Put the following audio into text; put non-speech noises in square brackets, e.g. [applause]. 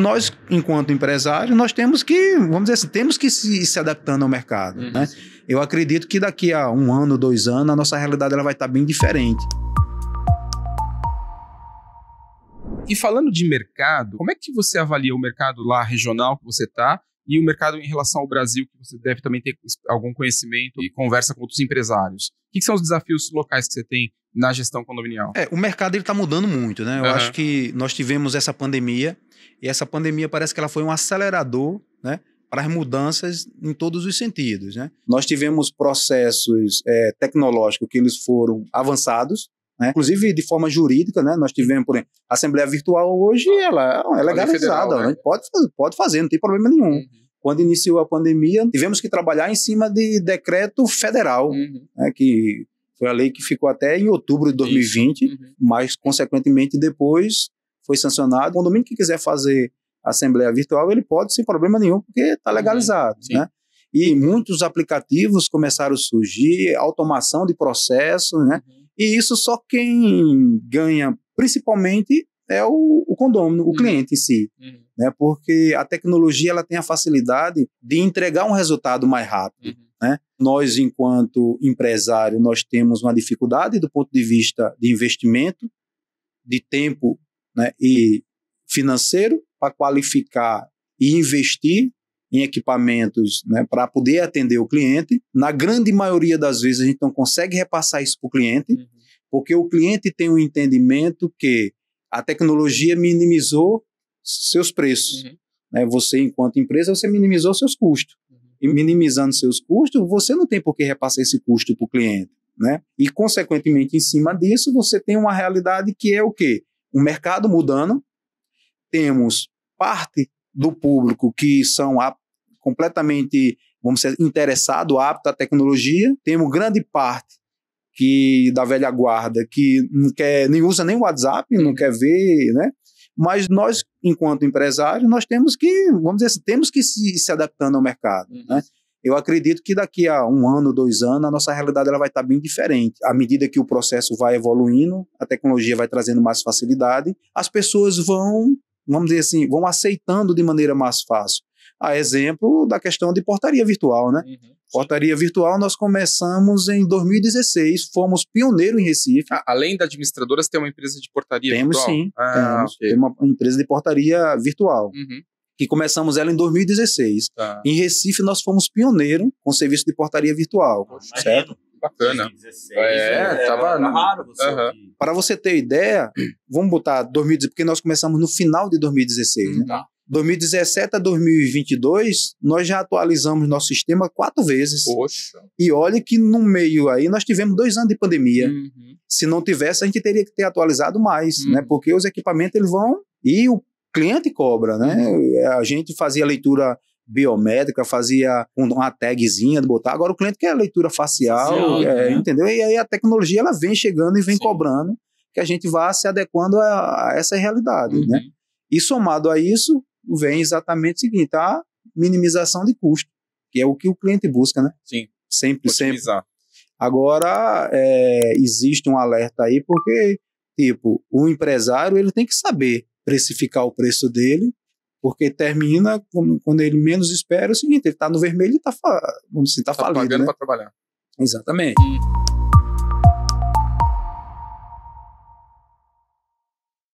nós, enquanto empresários, nós temos que, vamos dizer assim, temos que se, se adaptando ao mercado. Uhum. Né? Eu acredito que daqui a um ano, dois anos, a nossa realidade ela vai estar bem diferente. E falando de mercado, como é que você avalia o mercado lá regional que você está e o mercado em relação ao Brasil, que você deve também ter algum conhecimento e conversa com outros empresários. O que, são os desafios locais que você tem na gestão condominial? É, o mercado está mudando muito, né? Eu uhum. acho que nós tivemos essa pandemia, e essa pandemia parece que ela foi um acelerador, né? Para as mudanças em todos os sentidos. Né? Nós tivemos processos é, tecnológicos que eles foram avançados, né? Inclusive, de forma jurídica, né? nós tivemos, por exemplo, a Assembleia Virtual hoje ela é legalizada, federal, né? pode, pode fazer, não tem problema nenhum. Uhum. Quando iniciou a pandemia, tivemos que trabalhar em cima de decreto federal, uhum. né? que foi a lei que ficou até em outubro de 2020, uhum. mas, consequentemente, depois foi sancionado. O domingo que quiser fazer assembleia virtual, ele pode sem problema nenhum, porque está uhum. legalizado, uhum. né? E muitos aplicativos começaram a surgir, automação de processos, né? Uhum. E isso só quem ganha, principalmente, é o, o condômino, o uhum. cliente em si. Uhum. Né? Porque a tecnologia ela tem a facilidade de entregar um resultado mais rápido. Uhum. Né? Nós, enquanto empresário, nós temos uma dificuldade do ponto de vista de investimento, de tempo né, e financeiro para qualificar e investir em equipamentos né, para poder atender o cliente. Na grande maioria das vezes, a gente não consegue repassar isso para o cliente, uhum. porque o cliente tem um entendimento que a tecnologia minimizou seus preços. Uhum. Né? Você, enquanto empresa, você minimizou seus custos. Uhum. E minimizando seus custos, você não tem por que repassar esse custo para o cliente. Né? E, consequentemente, em cima disso, você tem uma realidade que é o quê? O mercado mudando, temos parte do público que são a completamente, vamos dizer, interessado, apto à tecnologia. Temos grande parte que da velha guarda que não quer, nem usa nem o WhatsApp, não uhum. quer ver, né? Mas nós, enquanto empresários, nós temos que, vamos dizer assim, temos que se, se adaptando ao mercado, uhum. né? Eu acredito que daqui a um ano, dois anos, a nossa realidade ela vai estar bem diferente. À medida que o processo vai evoluindo, a tecnologia vai trazendo mais facilidade, as pessoas vão, vamos dizer assim, vão aceitando de maneira mais fácil a exemplo da questão de portaria virtual, né? Uhum, portaria virtual nós começamos em 2016, fomos pioneiro em Recife. Ah, além da administradora, você tem uma empresa de portaria temos, virtual? Sim, ah, temos sim, okay. temos. uma empresa de portaria virtual. Uhum. Que começamos ela em 2016. Ah. Tá. Em Recife, nós fomos pioneiro com o serviço de portaria virtual. Poxa, certo? Bacana. 2016, é, é, é, tava raro você. Para você ter ideia, [clears throat] vamos botar 2016, porque nós começamos no final de 2016, né? Tá. 2017 a 2022, nós já atualizamos nosso sistema quatro vezes. Poxa. E olha que no meio aí nós tivemos dois anos de pandemia. Uhum. Se não tivesse, a gente teria que ter atualizado mais, né? uhum. né? Porque os equipamentos eles vão e o cliente cobra, né? Uhum. A gente fazia leitura biométrica, fazia uma tagzinha de botar. Agora o cliente quer leitura facial, Sim, é, né? entendeu? E aí a tecnologia ela vem chegando e vem Sim. cobrando que a gente vá se adequando a, a essa realidade, né? Uhum. E somado a isso, vem exatamente o seguinte, a minimização de custo, que é o que o cliente busca, né? Sim. Sempre, otimizar. sempre. Agora, é, existe um alerta aí, porque, tipo, o empresário, ele tem que saber precificar o preço dele, porque termina quando, quando ele menos espera é o seguinte, ele está no vermelho e está, vamos está tá falido, pagando né? para trabalhar. Exatamente.